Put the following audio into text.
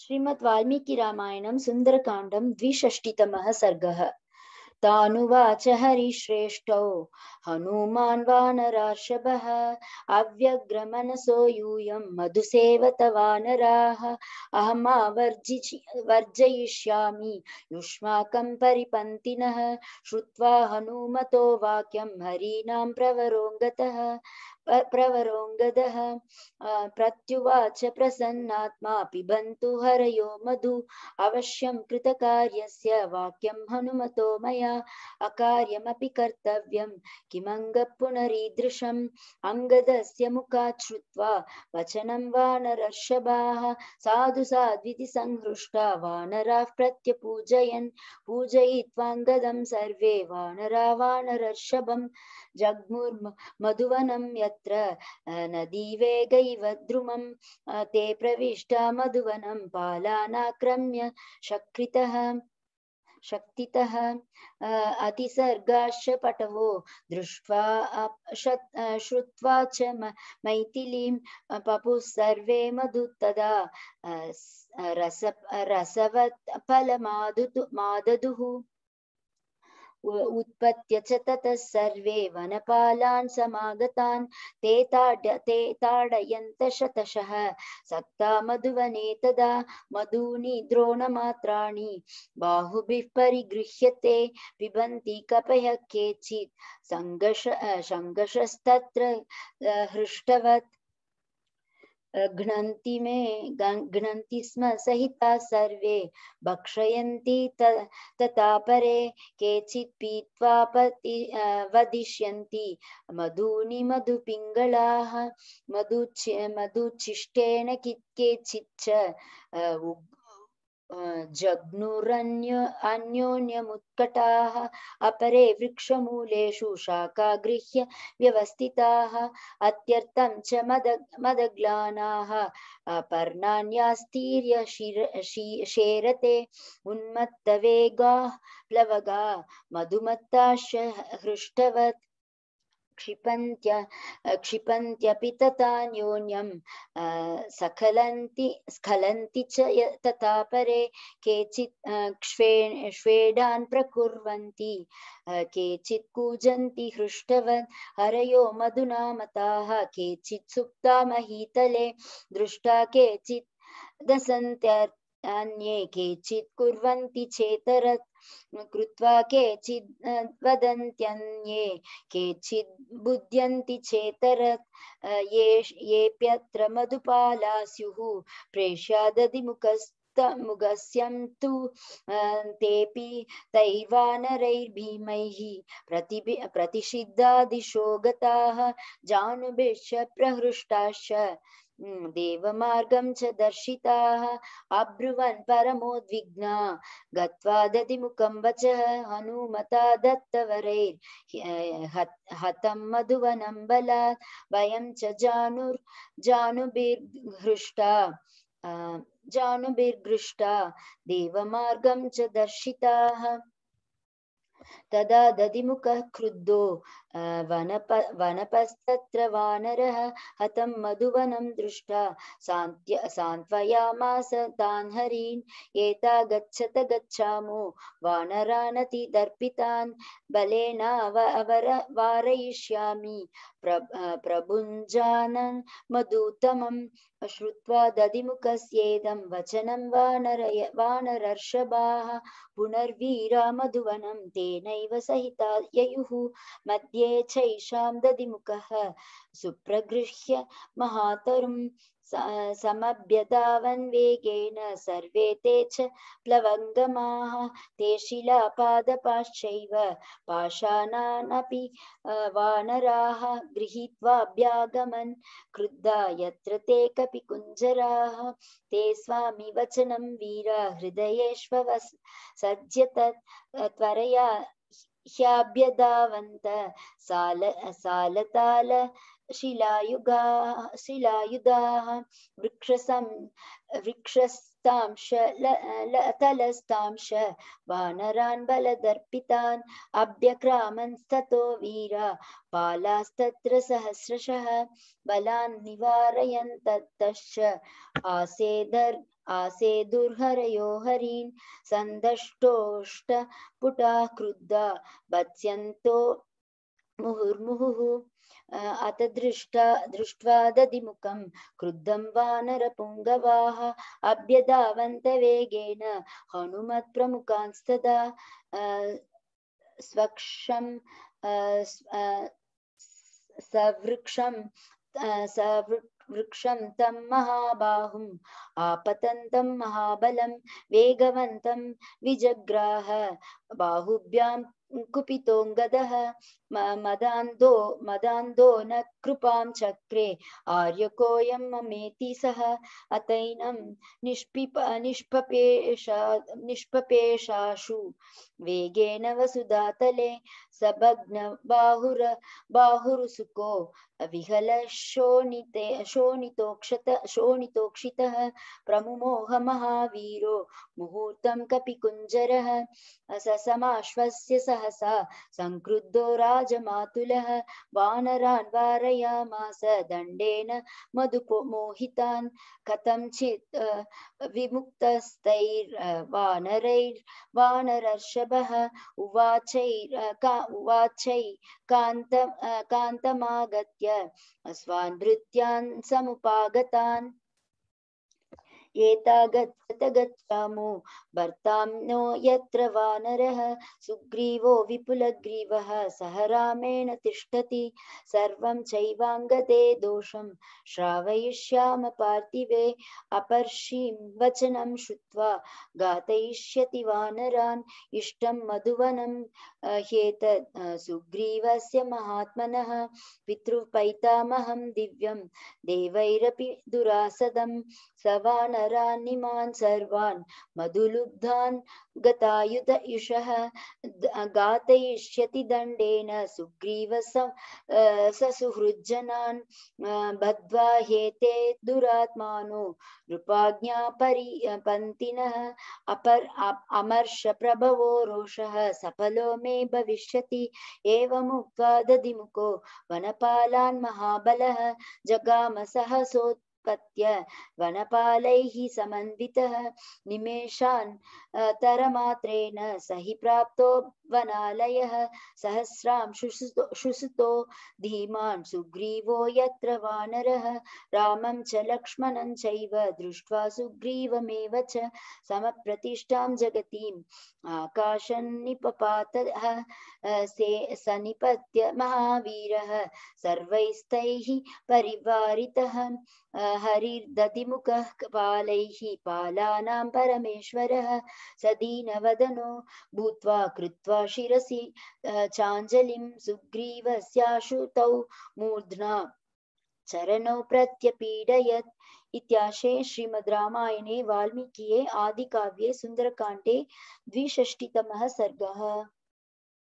श्रीमद् वाल्मीकिरामायणं सुन्दरकाण्डं द्विषष्टितमः सर्गः तानुवाच हरिश्रेष्ठौ हनुमान् वानरार्षभः अव्यग्रमनसो यूयं मधुसेवत वानराः अहमावर्जि वर्जयिष्यामि युष्माकं परिपन्तिनः श्रुत्वा हनुमतो वाक्यं हरीणां प्रवरोङ्गतः प्रवरोङ्गदः प्रत्युवाच प्रसन्नात्मा पिबन्तु हरयो मधु अवश्यं कृतकार्यस्य वाक्यं हनुमतो मया अकार्यमपि कर्तव्यं किमङ्गपुनरीदृशम् अङ्गदस्य मुखात् श्रुत्वा वचनं वानरर्षभाः साधु साध्विति सङ्हृष्टा वानराः प्रत्यपूजयन् पूजयित्वाङ्गदं सर्वे वानरा वानरर्षभं जग्मुर्मधुवनं यत् तत्र नदीवेगैव द्रुमं ते प्रविष्टा मधुवनं पालानाक्रम्य शक्रितः शक्तितः अतिसर्गाश्च पटवो दृष्ट्वा श्रुत्वा च मैथिलीं पपुः सर्वे तदा रस रसवत् फलमादुतु मादधुः उत्पत्य च ततः सर्वे वनपालान् समागतान् ते ताड ते ताडयन्त शतशः सक्ता मधुवने तदा मधूनि द्रोणमात्राणि बाहुभिः परिगृह्यते पिबन्ति कपयः केचित् सङ्गश सङ्गशस्तत्र हृष्टवत् घ्नन्ति मे घ्नन्ति स्म सहिता सर्वे भक्षयन्ति तथा परे केचित् पीत्वा पति वदिष्यन्ति मधूनि मधुपिङ्गलाः मधु मधुचिष्टेन केचित् च जग्नुरन्य अन्योन्यमुत्कटाः अपरे वृक्षमूलेषु शाखा गृह्य व्यवस्थिताः अत्यर्थं च मद मदग्लानाः पर्णान्यास्तीर्य शेरते उन्मत्तवेगाः प्लवगा मधुमत्ताश्च हृष्टवत् क्षिपन्त्य क्षिपन्त्यपि तथा न्यून्यं सकलन्ति स्खलन्ति च तथा परे केचित् क्ष्वे श्वेडान् प्रकुर्वन्ति केचित् कूजन्ति हृष्टवन् हरयो मधुना मताः केचित् सुप्ता महीतले दृष्टा केचित् दसन्त्यर्थ अन्ये केचित् कुर्वन्ति चेतरत् कृत्वा केचित् वदन्त्यन्ये केचित् बुध्यन्ति चेतरत् ये येऽप्यत्र मधुपाला स्युः प्रेष्यादधिमुखस् मुगस्यं तेऽपि तैव प्रतिभि प्रतिषिद्धा गताः प्रहृष्टाश्च देवमार्गं च दर्शिताः अब्रुवन् परमोद्विग्ना गत्वा दधिमुखं वचः हनुमता दत्तवरैर् हतं मधुवनं बलात् वयं च जानुर् जानुभिर्हृष्टा जानुभिर्गृष्टा देवमार्गं च दर्शिताः तदा दधिमुखः क्रुद्धो वनप वनपस्तत्र वानरः हतं मधुवनं दृष्ट्वा सान्त्य सान्त्वयामास तान् हरीन् एता गच्छत गच्छामो वानरानतिदर्पितान् बलेनाव अवर वारयिष्यामि प्र प्रभुञ्जानन् मधुतमम् श्रुत्वा दधिमुखस्येदं वचनं वानरय वानरर्षभाः पुनर्वीरा मधुवनं तेनैव सहिता ययुः मध्ये ये चैषां दधिमुखः सुप्रगृह्य महातरुं समभ्यधावन्वेगेन सर्वे ते च प्लवङ्गमाः ते शिलापादपाश्चैव पाषाणानपि वानराः गृहीत्वाभ्यागमन् क्रुद्धा यत्र ते कपिकुञ्जराः ते स्वामिवचनं वीरा हृदयेष्व सज्य त्वरया ह्याभ्यधावन्त साल असालताल शिलायुगा शिलायुधाः वृक्षसं वृक्षस्तां तलस्तांश वानरान् बलदर्पितान् अभ्यक्रामंस्ततो वीरा बालास्तत्र सहस्रशः बलान् निवारयन् आसेदर् आसे दुर्हरयो हरीन् सन्दष्टोष्टपुटाः क्रुद्धा वत्स्यन्तो मुहुर्मुहुः अत दृष्टा दृष्ट्वा दधिमुखं क्रुद्धं वानरपुङ्गवाः अभ्यधावन्तवेगेन हनुमत्प्रमुखांस्तदा स्वक्षं सवृक्षं वृक्षं तं महाबाहुम् आपतन्तं महाबलं वेगवन्तं विजग्राह बाहुभ्यां कुपितोऽङ्गदः मदांदो मदान्धो न कृपां चक्रे आर्यकोऽयं ममेति सः अतैनं निष्पिप निष्पपेशा निष्पपेशाशु वेगेन वसुदातले सबग्न बाहुर बाहुरुसुको विहलशोणिते शोणितोक्षत शोणितोक्षितः प्रमुमोह महावीरो मुहूर्तं कपिकुञ्जरः ससमाश्वस्य सः सहसा संक्रुद्धो राजमातुलः वानरान् वारयामास दण्डेन मधुपो मोहितान् कथञ्चित् विमुक्तस्तैर्वानरैर्वानरर्षभः उवाचैर् का उवाचै कान्त कान्तमागत्य स्वान् भृत्यान् समुपागतान् एतागच्छत गच्छामो भर्तां नो यत्र वानरः सुग्रीवो विपुलग्रीवः सह रामेण तिष्ठति सर्वं चैवाङ्गते दोषं श्रावयिष्याम पार्थिवे अपर्षिं वचनं श्रुत्वा घातयिष्यति वानरान् इष्टं मधुवनं ह्येतद् सुग्रीवस्य महात्मनः पितृपैतामहं दिव्यं देवैरपि दुरासदं स वानर नरान्निमान् सर्वान् मधुलुब्धान् गतायुत इषः गातयिष्यति दण्डेन सुग्रीवस ससुहृज्जनान् बद्ध्वा हेते दुरात्मानो नृपाज्ञा परि पन्तिनः अपर अमर्ष प्रभवो रोषः सफलो मे भविष्यति एवमुक्त्वा दधिमुखो वनपालान् महाबलः जगाम सहसोत् उत्पत्य वनपालैः समन्वितः निमेषान् तरमात्रेण स हि प्राप्तो वनालयः सहस्रां शुसुतो, शुसुतो धीमान् सुग्रीवो यत्र वानरः रामं च लक्ष्मणं चैव दृष्ट्वा सुग्रीवमेव च समप्रतिष्ठां जगतीम् आकाशन्निपपातः से सनिपत्य महावीरः सर्वैस्तैः परिवारितः हरिर्दधिमुखः कपालैः पालानां परमेश्वरः सदीनवदनो भूत्वा कृत्वा शिरसि चाञ्जलिं सुग्रीवस्याशुतौ मूर्ध्ना चरणौ प्रत्यपीडयत् श्रीमद् रामायणे वाल्मीकिये आदिकाव्ये सुन्दरकाण्डे द्विषष्टितमः सर्गः